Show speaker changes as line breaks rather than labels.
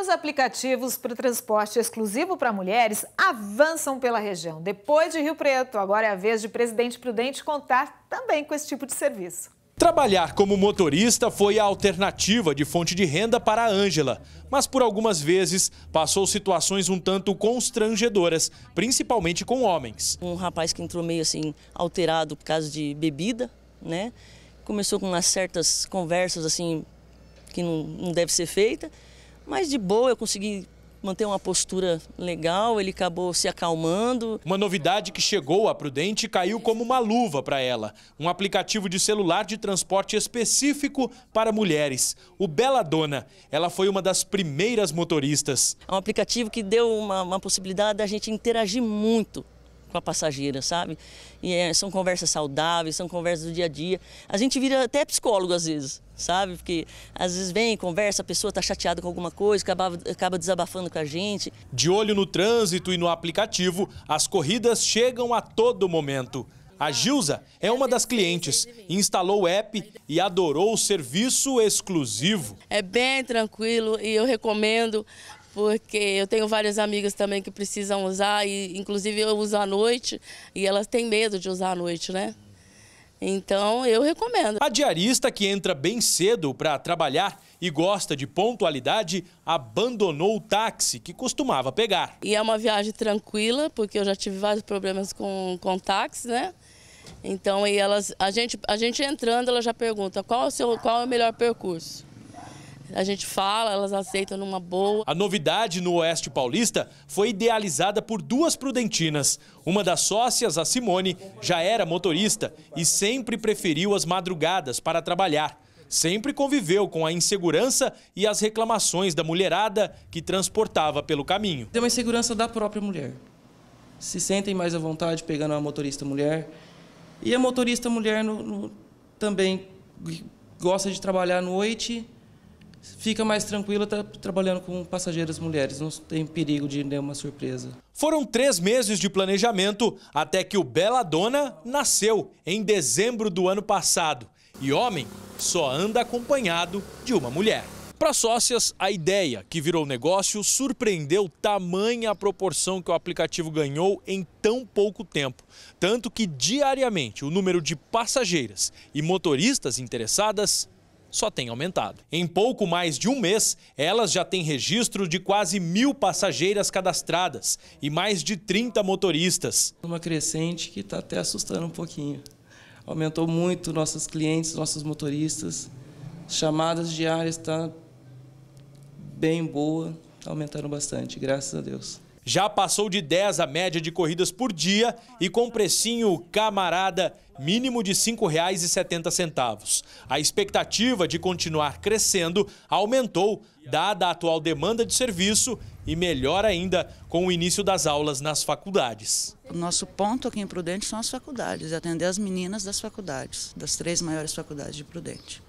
os aplicativos para o transporte exclusivo para mulheres avançam pela região. Depois de Rio Preto, agora é a vez de Presidente Prudente contar também com esse tipo de serviço. Trabalhar como motorista foi a alternativa de fonte de renda para a Ângela, mas por algumas vezes passou situações um tanto constrangedoras, principalmente com homens.
Um rapaz que entrou meio assim alterado por causa de bebida, né? Começou com umas certas conversas assim que não, não deve ser feita. Mas de
boa eu consegui manter uma postura legal, ele acabou se acalmando. Uma novidade que chegou a Prudente caiu como uma luva para ela. Um aplicativo de celular de transporte específico para mulheres, o Bela Dona. Ela foi uma das primeiras motoristas. É um aplicativo que deu uma, uma possibilidade da gente interagir muito
com a passageira, sabe? E é, são conversas saudáveis, são conversas do dia a dia. A gente vira até psicólogo às vezes, sabe? Porque às vezes vem, conversa, a pessoa está chateada com alguma coisa, acaba, acaba desabafando com a gente.
De olho no trânsito e no aplicativo, as corridas chegam a todo momento. A Gilza é uma das clientes, instalou o app e adorou o serviço exclusivo.
É bem tranquilo e eu recomendo porque eu tenho várias amigas também que precisam usar, e inclusive eu uso à noite, e elas têm medo de usar à noite, né? Então eu recomendo.
A diarista que entra bem cedo para trabalhar e gosta de pontualidade abandonou o táxi que costumava pegar.
E é uma viagem tranquila, porque eu já tive vários problemas com, com táxi, né? Então, e elas, a, gente, a gente entrando, ela já pergunta qual o seu, qual é o melhor percurso. A gente fala, elas aceitam numa
boa. A novidade no Oeste Paulista foi idealizada por duas prudentinas. Uma das sócias, a Simone, já era motorista e sempre preferiu as madrugadas para trabalhar sempre conviveu com a insegurança e as reclamações da mulherada que transportava pelo caminho. Tem uma insegurança da própria mulher.
Se sentem mais à vontade pegando a motorista mulher. E a motorista mulher no, no, também gosta de trabalhar à noite fica mais tranquila tá trabalhando com passageiras mulheres, não tem perigo de nenhuma surpresa.
Foram três meses de planejamento até que o Bela Dona nasceu em dezembro do ano passado. E homem só anda acompanhado de uma mulher. Para sócias, a ideia que virou negócio surpreendeu tamanha a proporção que o aplicativo ganhou em tão pouco tempo. Tanto que diariamente o número de passageiras e motoristas interessadas só tem aumentado. Em pouco mais de um mês, elas já têm registro de quase mil passageiras cadastradas e mais de 30 motoristas.
Uma crescente que está até assustando um pouquinho. Aumentou muito nossos clientes, nossos motoristas. Chamadas diárias está bem boa, tá aumentaram bastante, graças a Deus
já passou de 10 a média de corridas por dia e com precinho camarada mínimo de R$ 5,70. A expectativa de continuar crescendo aumentou, dada a atual demanda de serviço e melhor ainda com o início das aulas nas faculdades. O nosso
ponto aqui em Prudente são as faculdades, atender as meninas das faculdades, das três maiores faculdades de Prudente.